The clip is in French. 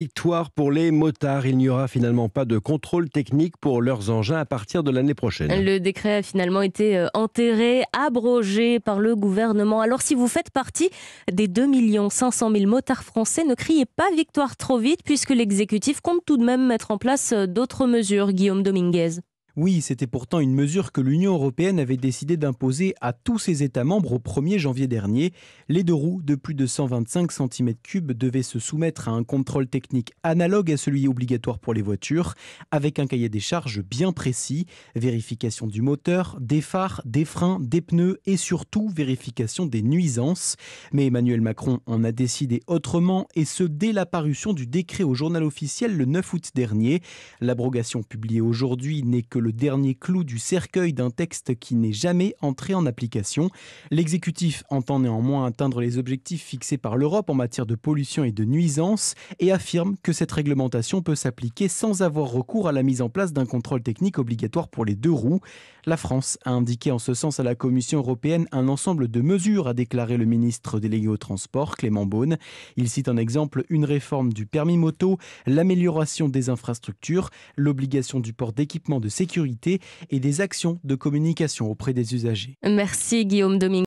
Victoire pour les motards. Il n'y aura finalement pas de contrôle technique pour leurs engins à partir de l'année prochaine. Le décret a finalement été euh, enterré, abrogé par le gouvernement. Alors si vous faites partie des 2 500 000 motards français, ne criez pas victoire trop vite puisque l'exécutif compte tout de même mettre en place euh, d'autres mesures. Guillaume Dominguez. Oui, c'était pourtant une mesure que l'Union européenne avait décidé d'imposer à tous ses États membres au 1er janvier dernier. Les deux roues de plus de 125 cm3 devaient se soumettre à un contrôle technique analogue à celui obligatoire pour les voitures, avec un cahier des charges bien précis, vérification du moteur, des phares, des freins, des pneus et surtout vérification des nuisances. Mais Emmanuel Macron en a décidé autrement et ce dès la parution du décret au journal officiel le 9 août dernier. L'abrogation publiée aujourd'hui n'est que le le dernier clou du cercueil d'un texte qui n'est jamais entré en application. L'exécutif entend néanmoins atteindre les objectifs fixés par l'Europe en matière de pollution et de nuisance et affirme que cette réglementation peut s'appliquer sans avoir recours à la mise en place d'un contrôle technique obligatoire pour les deux roues. La France a indiqué en ce sens à la Commission européenne un ensemble de mesures, a déclaré le ministre délégué au transport, Clément Beaune. Il cite en exemple une réforme du permis moto, l'amélioration des infrastructures, l'obligation du port d'équipement de sécurité et des actions de communication auprès des usagers. Merci Guillaume Dominguez.